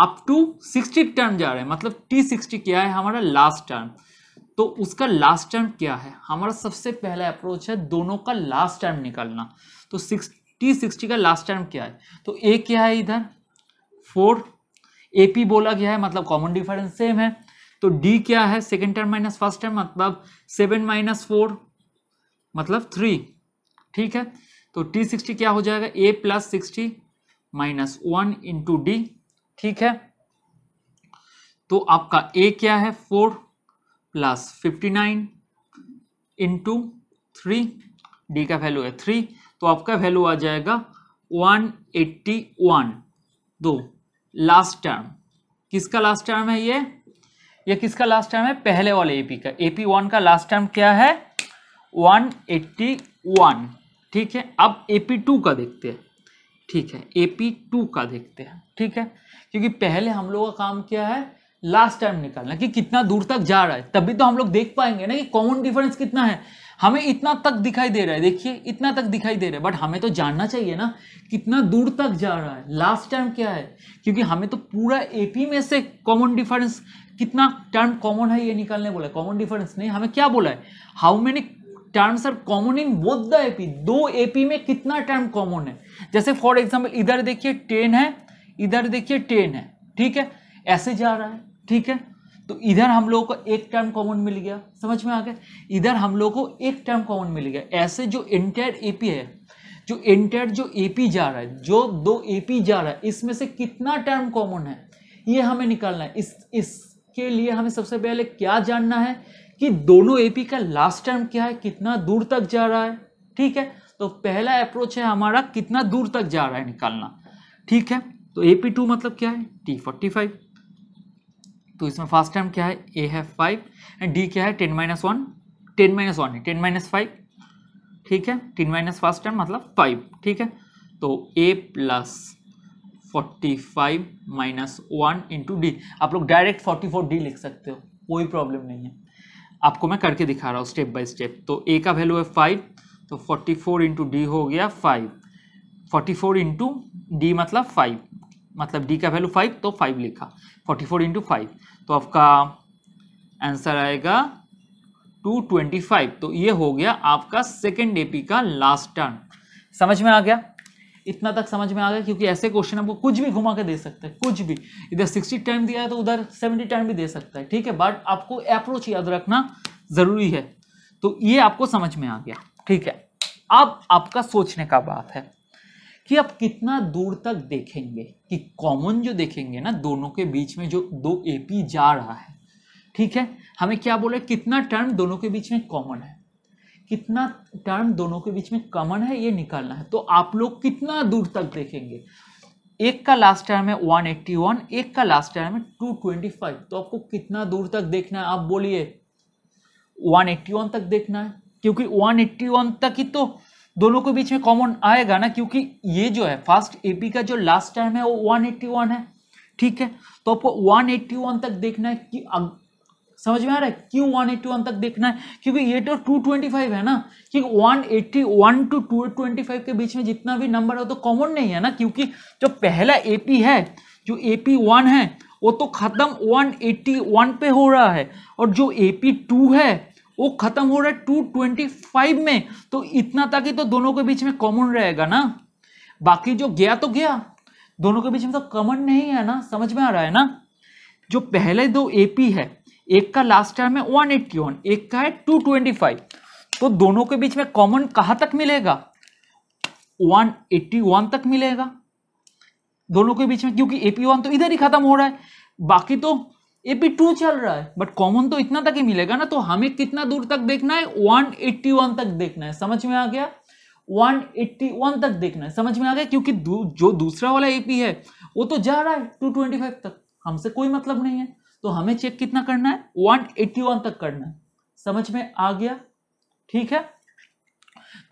अप टू सिक्सटी टर्म जा रहे हैं मतलब टी सिक्सटी क्या है हमारा लास्ट टर्म तो उसका लास्ट टर्म क्या है हमारा सबसे पहला अप्रोच है दोनों का लास्ट टर्म निकालना तो सिक्स टी सिक्सटी का लास्ट टर्म क्या है तो ए क्या है इधर फोर ए पी बोला गया है मतलब कॉमन डिफरेंस सेम है तो डी क्या है second term minus first term मतलब सेवन माइनस फोर मतलब थ्री ठीक है तो टी सिक्सटी क्या हो जाएगा A plus sixty minus one into D ठीक है तो आपका ए क्या है four plus fifty nine into three D का वैल्यू है थ्री तो आपका वैल्यू आ जाएगा वन एट्टी वन दो लास्ट टर्म किसका लास्ट टर्म है ये ये किसका लास्ट टर्म है पहले वाले एपी का एपी वन का लास्ट टर्म क्या है वन एट्टी वन ठीक है अब एपी टू का देखते हैं ठीक है ए पी टू का देखते हैं ठीक है क्योंकि पहले हम लोग का काम क्या है लास्ट टाइम निकालना कि कितना दूर तक जा रहा है तभी तो हम लोग देख पाएंगे ना कि कॉमन डिफरेंस कितना है हमें इतना तक दिखाई दे रहा है देखिए इतना तक दिखाई दे रहा है बट हमें तो जानना चाहिए ना कितना दूर तक जा रहा है लास्ट टाइम क्या है क्योंकि हमें तो पूरा एपी में से कॉमन डिफरेंस कितना टर्म कॉमन है ये निकालने बोला कॉमन डिफरेंस नहीं हमें क्या बोला है how many terms are common in both the AP दो एपी में कितना टर्म कॉमन है जैसे फॉर एग्जाम्पल इधर देखिए टेन है इधर देखिए टेन है ठीक है ऐसे जा रहा है ठीक है तो इधर हम लोगों को एक टर्म कॉमन मिल गया समझ में आ गया इधर हम लोगों को एक टर्म कॉमन मिल गया ऐसे जो एंटायर एपी है जो एंटायर जो एपी जा रहा है जो दो एपी जा रहा है इसमें से कितना टर्म कॉमन है ये हमें निकालना है इस इसके लिए हमें सबसे पहले क्या जानना है कि दोनों एपी का लास्ट टर्म क्या है कितना दूर तक जा रहा है ठीक है तो पहला अप्रोच है हमारा कितना दूर तक जा रहा है निकालना ठीक है तो ए पी टू मतलब क्या है टी फोर्टी फाइव तो इसमें फर्स्ट टर्म क्या है ए है फाइव एंड डी क्या है ten minus one ten minus one है टेन माइनस फाइव ठीक है टेन माइनस फर्स्ट टर्म मतलब फाइव ठीक है तो ए plus forty five minus one into D आप लोग डायरेक्ट फोर्टी फोर डी लिख सकते हो कोई प्रॉब्लम नहीं है आपको मैं करके दिखा रहा हूँ स्टेप बाय स्टेप तो ए का वैल्यू है फाइव तो फोर्टी फोर इंटू डी हो गया five forty four into D मतलब फाइव मतलब डी का वैल्यू फाइव तो फाइव लिखा फोर्टी फोर इंटू फाइव तो आपका आंसर आएगा टू ट्वेंटी फाइव तो ये हो गया आपका सेकेंड एपी का लास्ट टर्न समझ में आ गया इतना तक समझ में आ गया क्योंकि ऐसे क्वेश्चन आपको कुछ भी घुमा के दे सकते हैं कुछ भी इधर सिक्सटी टाइम दिया है तो उधर सेवेंटी टाइम भी दे सकता है ठीक है बट आपको अप्रोच याद रखना ज़रूरी है तो ये आपको समझ में आ गया ठीक है अब आपका सोचने का बात है कि आप कितना दूर तक देखेंगे कि कॉमन जो देखेंगे ना दोनों के बीच में जो दो एपी जा रहा है ठीक है हमें क्या बोले कितना टर्म दोनों के बीच में कॉमन है कितना टर्म दोनों के बीच में कॉमन है ये निकालना है तो आप लोग कितना दूर तक देखेंगे एक का लास्ट टर्म है 181 एक का लास्ट टर्म है 225 तो आपको कितना दूर तक देखना है आप बोलिए 181 तक देखना है क्योंकि 181 तक ही तो दोनों के बीच में कॉमन आएगा ना क्योंकि ये जो है फर्स्ट एपी का जो लास्ट टर्म है वो 181 है ठीक है तो आपको 181 तक देखना है कि समझ में आ रहा है क्यों वन एट्टी वन तक देखना है क्योंकि ये तो टू ट्वेंटी फाइव है ना कि one eighty one to two twenty five के बीच में जितना भी नंबर है तो कॉमन नहीं है ना क्योंकि जो पहला एपी है जो एपी वन है वो तो खत्म वन एट्टी वन पे हो रहा है और जो एपी टू है वो खत्म हो रहा है टू ट्वेंटी फाइव में तो इतना तक ही तो दोनों के बीच में कॉमन रहेगा ना बाकी जो गया तो गया दोनों के बीच में तो कॉमन नहीं है ना समझ में आ रहा है ना जो पहले दो एपी है एक का लास्ट टर्म है 181 एक का है 225 तो दोनों के बीच में कॉमन कहां तक मिलेगा 181 तक मिलेगा दोनों के बीच में क्योंकि एपी वन तो इधर ही खत्म हो रहा है बाकी तो एपी टू चल रहा है बट कॉमन तो इतना तक ही मिलेगा ना तो हमें कितना दूर तक देखना है 181 तक देखना है समझ में आ गया 181 तक देखना है समझ में आ गया क्योंकि दू, जो दूसरा वाला एपी है वो तो जा रहा है 225 तक हमसे कोई मतलब नहीं है तो हमें चेक कितना करना है 181 तक करना है समझ में आ गया ठीक है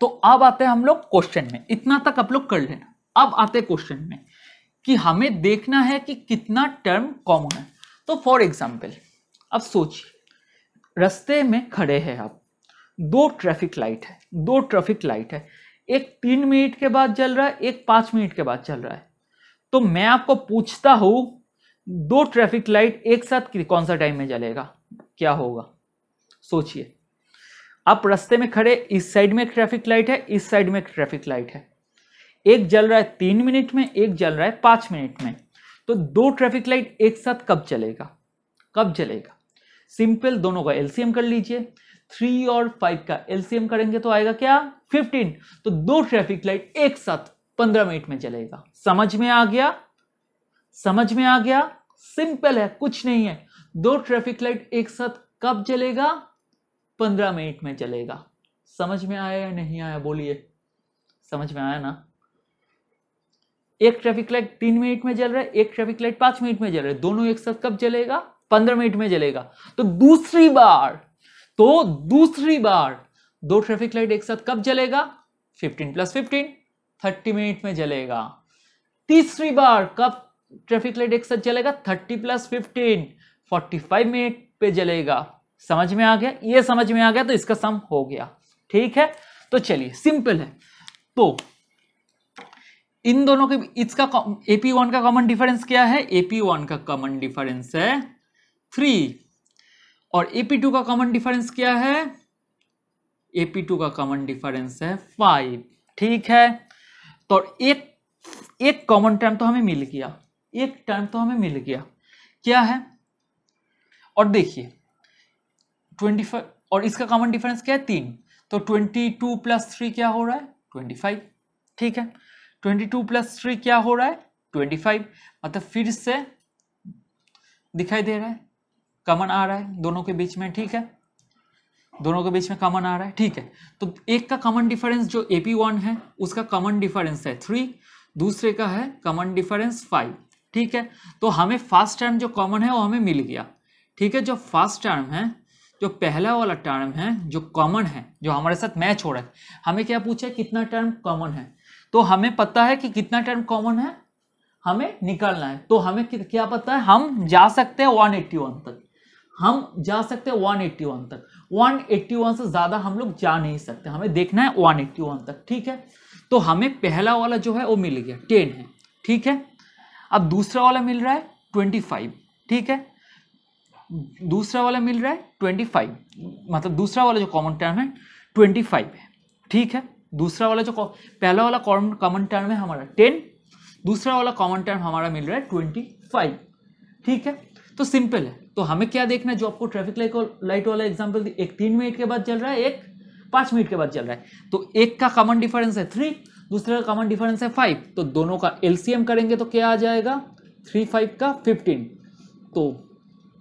तो अब आते हैं हम लोग क्वेश्चन में इतना तक आप लोग कर लेना अब आते क्वेश्चन में कि हमें देखना है कि कितना टर्म कॉमन है तो फॉर एग्जाम्पल अब सोचिए रस्ते में खड़े हैं आप दो ट्रैफिक लाइट है दो ट्रैफिक लाइट है एक तीन मिनट के बाद चल रहा है एक पांच मिनट के बाद चल रहा है तो मैं आपको पूछता हूं दो ट्रैफिक लाइट एक साथ कौन सा टाइम में जलेगा क्या होगा सोचिए आप रास्ते में खड़े इस साइड में एक ट्रैफिक लाइट है इस साइड में एक ट्रैफिक लाइट है एक जल रहा है तीन मिनट में एक जल रहा है पांच मिनट में तो दो ट्रैफिक लाइट एक साथ कब चलेगा कब चलेगा सिंपल दोनों का एलसीएम कर लीजिए थ्री और फाइव का एलसीएम करेंगे तो आएगा क्या फिफ्टीन तो दो ट्रैफिक लाइट एक साथ पंद्रह मिनट में चलेगा समझ में आ गया समझ में आ गया सिंपल है कुछ नहीं है दो ट्रैफिक लाइट एक साथ कब चलेगा पंद्रह मिनट में चलेगा समझ में आया या नहीं आया बोलिए समझ में आया ना एक ट्रैफिक लाइट तीन मिनट में चल रहा है एक ट्रैफिक लाइट पांच मिनट में चल रहा है दोनों एक साथ कब चलेगा पंद्रह मिनट में चलेगा तो दूसरी बार तो दूसरी बार दो ट्रैफिक लाइट एक साथ कब चलेगा fifteen plus fifteen thirty minute में चलेगा तीसरी बार कब ट्रैफिक लाइट एक साथ जलेगा thirty plus fifteen forty five minute पे जलेगा समझ में आ गया ये समझ में आ गया तो इसका सम हो गया ठीक है तो चलिए सिंपल है तो इन दोनों के इसका एपी वन का कॉमन डिफरेंस क्या है एपी वन का कॉमन डिफरेंस है थ्री और एपी टू का कॉमन डिफरेंस क्या है एपी टू का कॉमन डिफरेंस है फाइव ठीक है तो एक एक कॉमन टर्म तो हमें मिल गया एक टर्म तो हमें मिल गया क्या है और देखिए ट्वेंटी फाइव और इसका कॉमन डिफरेंस क्या है तीन तो ट्वेंटी टू प्लस थ्री क्या हो रहा है ट्वेंटी फाइव ठीक है ट्वेंटी टू प्लस थ्री क्या हो रहा है ट्वेंटी फाइव मतलब फिर से दिखाई दे रहा है कॉमन आ रहा है दोनों के बीच में ठीक है दोनों के बीच में कॉमन आ रहा है ठीक है तो एक का कॉमन डिफरेंस जो ए पी वन है उसका कॉमन डिफरेंस है थ्री दूसरे का है कॉमन डिफरेंस फाइव ठीक है तो हमें फर्स्ट टर्म जो कॉमन है वो हमें मिल गया ठीक है जो फर्स्ट टर्म है जो पहला वाला टर्म है जो कॉमन है जो हमारे साथ मैच हो रहा है हमें क्या पूछा है कितना टर्म कॉमन है तो हमें पता है कि कितना टर्म कॉमन है हमें निकलना है तो हमें क्या पता है हम जा सकते हैं 181 तक हम जा सकते हैं 181 तक 181 से ज़्यादा हम लोग जा नहीं सकते हमें देखना है 181 तक ठीक है तो हमें पहला वाला जो है वो मिल गया टेन है ठीक है अब दूसरा वाला मिल रहा है ट्वेंटी फाइव ठीक है दूसरा वाला मिल रहा है ट्वेंटी फाइव मतलब दूसरा वाला जो कॉमन टर्म है ट्वेंटी फाइव है ठीक है दूसरा वाला जो पहला वाला कॉमन टर्म है हमारा टेन दूसरा वाला कॉमन टर्म हमारा मिल रहा है ट्वेंटी फाइव ठीक है तो सिंपल है तो हमें क्या देखना है जो आपको ट्रैफिक लाइट वाला एग्जाम्पल एक तीन मिनट के बाद चल रहा है एक पाँच मिनट के बाद चल रहा है तो एक का कॉमन डिफरेंस है थ्री दूसरे का कॉमन डिफरेंस है फाइव तो दोनों का एलसीएम करेंगे तो क्या आ जाएगा थ्री फाइव का फिफ्टीन तो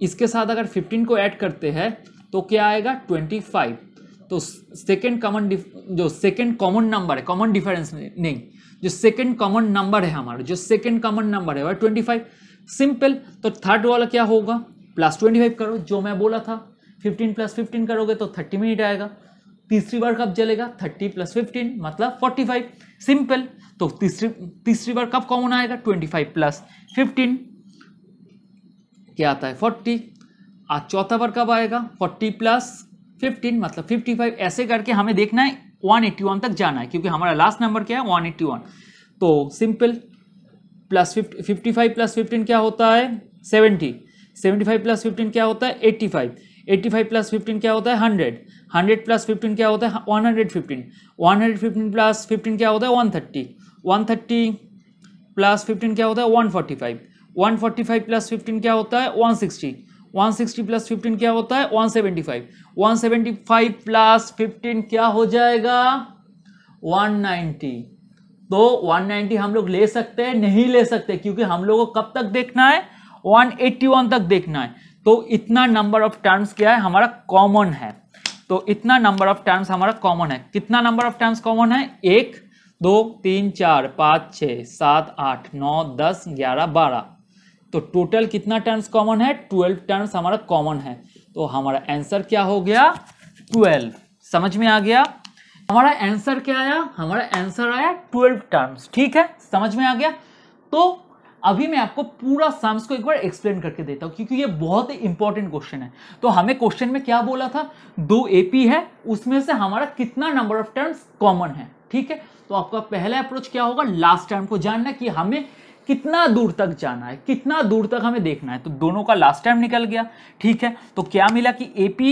इसके साथ अगर फिफ्टीन को ऐड करते हैं तो क्या आएगा ट्वेंटी फाइव तो सेकेंड कॉमन जो सेकेंड कॉमन नंबर है कॉमन डिफरेंस नहीं जो सेकेंड कॉमन नंबर है हमारा जो सेकेंड कॉमन नंबर है वह ट्वेंटी फाइव सिंपल तो थर्ड वाला क्या होगा प्लस ट्वेंटी फाइव करो जो मैं बोला था फिफ्टीन प्लस फिफ्टीन करोगे तो थर्टी मिनट आएगा तीसरी बार कब जलेगा थर्टी प्लस फिफ्टीन मतलब फोर्टी फाइव सिंपल तो तीसरी तीसरी बार कब कॉमन आएगा ट्वेंटी फाइव प्लस फिफ्टीन क्या आता है फोर्टी आज चौथा बार कब आएगा फोर्टी प्लस फिफ्टीन मतलब फिफ्टी फाइव ऐसे करके हमें देखना है वन एट्टी वन तक जाना है क्योंकि हमारा लास्ट नंबर क्या है वन एट्टी वन तो simple plus fifty fifty five plus fifteen क्या होता है seventy seventy five plus fifteen क्या होता है eighty five eighty five plus fifteen क्या होता है हंड्रेड हंड्रेड प्लस फिफ्टीन क्या होता है one hundred fifteen one hundred fifteen plus fifteen क्या होता है one thirty one thirty plus fifteen क्या होता है one forty five one forty five plus fifteen क्या होता है one sixty one sixty plus fifteen क्या होता है one seventy five one seventy five plus fifteen क्या हो जाएगा वन नाइन्टी तो वन नाइन्टी हम लोग ले सकते हैं नहीं ले सकते क्योंकि हम लोग को कब तक देखना है वन एट्टी वन तक देखना है तो इतना नंबर ऑफ टर्म्स क्या है हमारा कॉमन है तो इतना नंबर ऑफ टर्म्स हमारा कॉमन है कितना नंबर ऑफ टर्म्स कॉमन है एक दो तीन चार पाँच छः सात आठ नौ दस ग्यारह बारह तो टोटल कितना टर्म्स कॉमन है ट्वेल्व टर्म्स हमारा कॉमन है तो हमारा आंसर क्या हो गया ट्वेल्व समझ में आ गया हमारा आंसर क्या आया हमारा आंसर आया ट्वेल्व टर्म्स ठीक है समझ में आ गया तो अभी मैं आपको पूरा सम्स को एक बार एक्सप्लेन करके देता हूँ क्योंकि ये बहुत ही इंपॉर्टेंट क्वेश्चन है तो हमें क्वेश्चन में क्या बोला था दो एपी है उसमें से हमारा कितना नंबर ऑफ टर्म्स कॉमन है ठीक है तो आपका पहला अप्रोच क्या होगा लास्ट टर्म को जानना कि हमें कितना दूर तक जाना है कितना दूर तक हमें देखना है तो दोनों का लास्ट टाइम निकल गया ठीक है तो क्या मिला कि एपी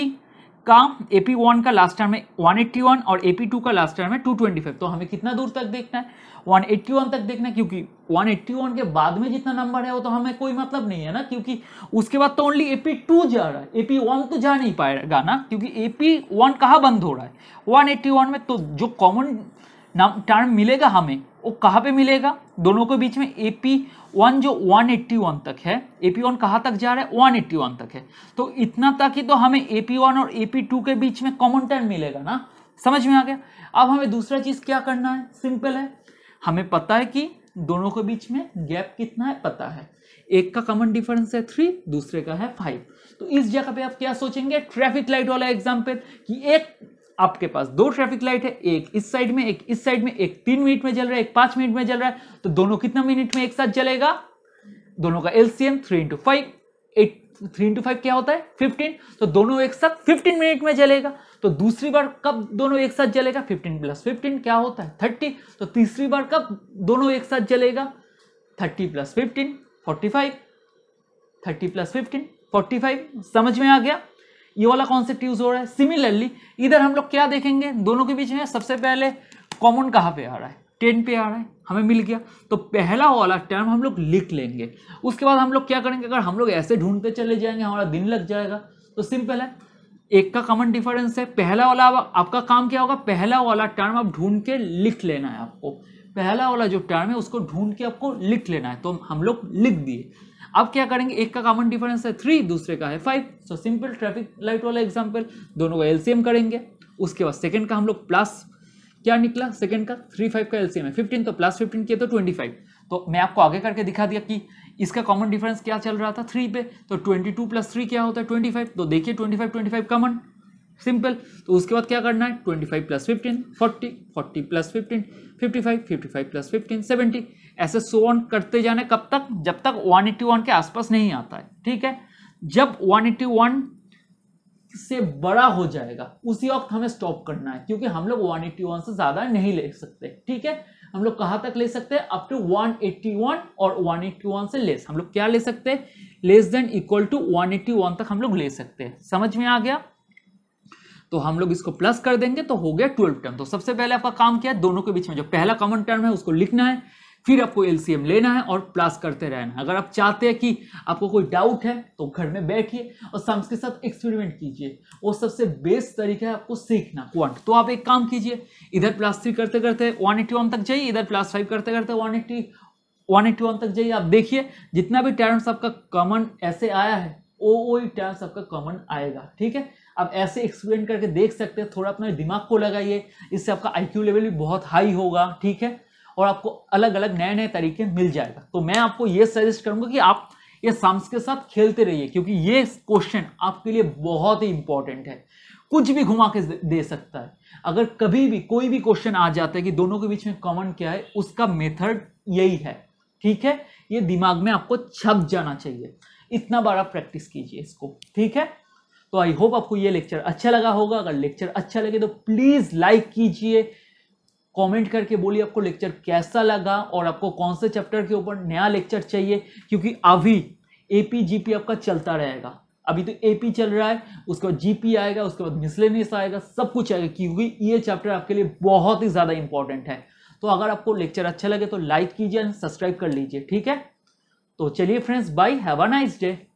का AP1 वन का लास्ट टर्म है 181 और AP2 टू का लास्ट टर्म है 225 तो हमें कितना दूर तक देखना है 181 तक देखना है क्योंकि 181 के बाद में जितना नंबर है वो तो हमें कोई मतलब नहीं है ना क्योंकि उसके बाद तो ओनली AP2 टू जा रहा है AP1 वन तो जा नहीं पाएगा ना क्योंकि AP1 वन कहाँ बंद हो रहा है 181 में तो जो कॉमन टर्म मिलेगा हमें वो कहाँ पे मिलेगा दोनों के बीच में ए पी वन जो 181 तक है ए पी वन कहाँ तक जा रहा है 181 तक है तो इतना तक ही तो हमें ए पी वन और ए पी टू के बीच में कॉमन टर्म मिलेगा ना समझ में आ गया अब हमें दूसरा चीज़ क्या करना है सिंपल है हमें पता है कि दोनों के बीच में गैप कितना है पता है एक का कॉमन डिफरेंस है थ्री दूसरे का है फाइव तो इस जगह पे आप क्या सोचेंगे ट्रैफिक लाइट वाला एग्जाम्पल कि एक आपके पास दो ट्रैफिक लाइट है एक इस साइड में एक इस साइड में एक तीन मिनट में जल रहा है एक पांच मिनट में जल रहा है तो दोनों कितना मिनट में एक साथ जलेगा दोनों का LCM three into five eight three into five क्या होता है फिफ्टीन तो दोनों एक साथ फिफ्टीन मिनट में जलेगा तो दूसरी बार कब दोनों एक साथ जलेगा फिफ्टीन प्लस फिफ्टीन क्या होता है थर्टी तो तीसरी बार कब दोनों एक साथ जलेगा thirty plus fifteen forty five thirty plus fifteen forty five समझ में आ गया ये वाला कॉन्सेप्ट यूज हो रहा है सिमिलरली इधर हम लोग क्या देखेंगे दोनों के बीच में सबसे पहले कॉमन कहाँ पे आ रहा है टेन पे आ रहा है हमें मिल गया तो पहला वाला टर्म हम लोग लिख लेंगे उसके बाद हम लोग क्या करेंगे अगर हम लोग ऐसे ढूंढते चले जाएंगे हमारा दिन लग जाएगा तो सिंपल है एक का कॉमन डिफरेंस है पहला वाला आपका काम क्या होगा पहला वाला टर्म आप ढूंढ के लिख लेना है आपको पहला वाला जो टर्म है उसको ढूंढ के आपको लिख लेना है तो हम लोग लिख दिए अब क्या करेंगे एक का कॉमन डिफरेंस है थ्री दूसरे का है five so simple traffic light वाला एग्जाम्पल दोनों का एलसीएम करेंगे उसके बाद सेकेंड का हम लोग प्लस क्या निकला सेकेंड का थ्री फाइव का एलसीएम है फिफ्टीन तो प्लस फिफ्टीन किया तो ट्वेंटी फाइव तो मैं आपको आगे करके दिखा दिया कि इसका कॉमन डिफरेंस क्या चल रहा था थ्री पे तो ट्वेंटी टू प्लस थ्री क्या होता है ट्वेंटी फाइव तो देखिए twenty five twenty five common simple तो उसके बाद क्या करना है twenty five plus fifteen forty forty plus fifteen fifty five fifty five plus fifteen seventy ऐसे सो ऑन करते जाने कब तक जब तक 181 के आसपास नहीं आता है ठीक है जब 181 से बड़ा हो जाएगा उसी वक्त हमें स्टॉप करना है क्योंकि हम लोग 181 से ज्यादा नहीं ले सकते ठीक है हम लोग कहां तक ले सकते हैं अप टू 181 और 181 से लेस हम लोग क्या ले सकते हैं लेस देन इक्वल टू 181 तक हम लोग ले सकते हैं समझ में आ गया तो हम लोग इसको प्लस कर देंगे तो हो गया ट्वेल्व टर्म तो सबसे पहले आपका काम क्या है दोनों के बीच में जो पहला कॉमन टर्म है उसको लिखना है फिर आपको एल लेना है और प्लस करते रहना है अगर आप चाहते हैं कि आपको कोई डाउट है तो घर में बैठिए और सम्स के साथ एक्सपेरिमेंट कीजिए वो सबसे बेस्ट तरीका है आपको सीखना क्वांट तो आप एक काम कीजिए इधर प्लस थ्री करते करते वन एट्टी वन तक जाइए इधर प्लस फाइव करते करते one eighty one eighty one तक जाइए आप देखिए जितना भी टर्म्स आपका कॉमन ऐसे आया है वो वही टर्म्स आपका कॉमन आएगा ठीक है आप ऐसे एक्सपेरिमेंट करके देख सकते हैं थोड़ा अपने दिमाग को लगाइए इससे आपका आईक्यू लेवल भी बहुत हाई होगा ठीक है और आपको अलग अलग नए नए तरीके मिल जाएगा तो मैं आपको ये सजेस्ट करूंगा कि आप ये साम्स के साथ खेलते रहिए क्योंकि ये क्वेश्चन आपके लिए बहुत ही इंपॉर्टेंट है कुछ भी घुमा के दे सकता है अगर कभी भी कोई भी क्वेश्चन आ जाता है कि दोनों के बीच में कॉमन क्या है उसका मेथड यही है ठीक है ये दिमाग में आपको छप जाना चाहिए इतना बार आप प्रैक्टिस कीजिए इसको ठीक है तो आई होप आपको ये लेक्चर अच्छा लगा होगा अगर लेक्चर अच्छा लगे तो प्लीज़ लाइक कीजिए कमेंट करके बोलिए आपको लेक्चर कैसा लगा और आपको कौन से चैप्टर के ऊपर नया लेक्चर चाहिए क्योंकि अभी एपी जीपी आपका चलता रहेगा अभी तो एपी चल रहा है उसके बाद जीपी आएगा उसके बाद मिसलेनियस आएगा सब कुछ आएगा क्योंकि ये चैप्टर आपके लिए बहुत ही ज़्यादा इंपॉर्टेंट है तो अगर आपको लेक्चर अच्छा लगे तो लाइक कीजिए एंड सब्सक्राइब कर लीजिए ठीक है तो चलिए friends bye have a nice day